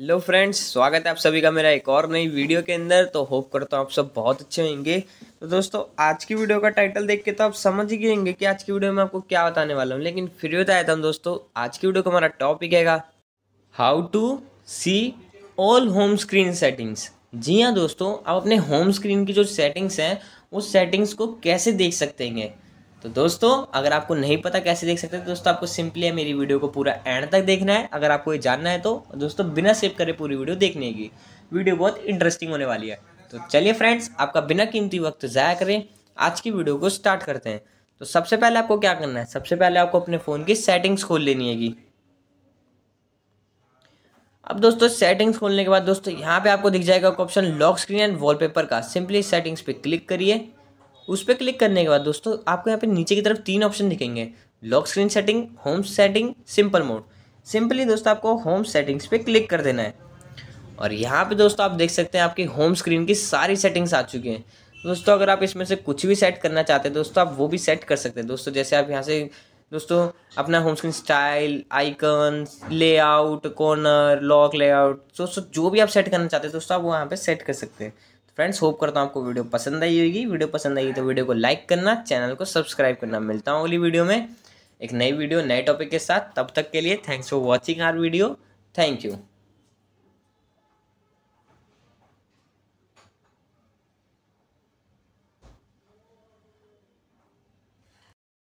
hello friends स्वागत है आप सभी का मेरा एक और नई वीडियो के अंदर तो होप करता हूँ आप सब बहुत अच्छे होंगे तो दोस्तों आज की वीडियो का टाइटल देख के तो आप समझ ही गए होंगे कि आज की वीडियो में आपको क्या बताने वाला हूँ लेकिन फिर भी बताया था दोस्तों आज की वीडियो का हमारा टॉपिक हैगा how to see all home screen settings जी हाँ दोस्तों आप अपने होम स्क्रीन की जो सेटिंग्स हैं उस सेटिंग्स को कैसे देख सकते हैं तो दोस्तों अगर आपको नहीं पता कैसे देख सकते तो दोस्तों आपको सिंपली है मेरी वीडियो को पूरा एंड तक देखना है अगर आपको ये जानना है तो दोस्तों बिना सेव करे पूरी वीडियो देखने की वीडियो बहुत इंटरेस्टिंग होने वाली है तो चलिए फ्रेंड्स आपका बिना कीमती वक्त ज़ाया करें आज की वीडियो को स्टार्ट करते हैं तो सबसे पहले आपको क्या करना है सबसे पहले आपको अपने फ़ोन की सेटिंग्स खोल लेनी हैगी अब दोस्तों सेटिंग्स खोलने के बाद दोस्तों यहाँ पे आपको दिख जाएगा option lock screen and wallpaper का सिंपली सेटिंग्स पे क्लिक करिए उस पर क्लिक करने के बाद दोस्तों आपको यहाँ पे नीचे की तरफ तीन ऑप्शन दिखेंगे lock screen setting home setting simple mode simply दोस्तों आपको होम सेटिंग्स पे क्लिक कर देना है और यहाँ पे दोस्तों आप देख सकते हैं आपकी होम स्क्रीन की सारी सेटिंग्स आ चुकी हैं दोस्तों अगर आप इसमें से कुछ भी सेट करना चाहते हैं दोस्तों आप वो भी सेट कर सकते हैं दोस्तों जैसे आप यहाँ से दोस्तों अपना home screen style icon layout corner lock layout दोस्तों जो भी आप सेट करना चाहते हैं दोस्तों आप वो यहाँ पे सेट कर सकते हैं फ्रेंड्स होप करता हूँ आपको वीडियो पसंद आई होगी वीडियो पसंद आई तो वीडियो को लाइक करना चैनल को सब्सक्राइब करना मिलता हूँ अगली वीडियो में एक नई वीडियो नए टॉपिक के साथ तब तक के लिए thanks for watching our video thank you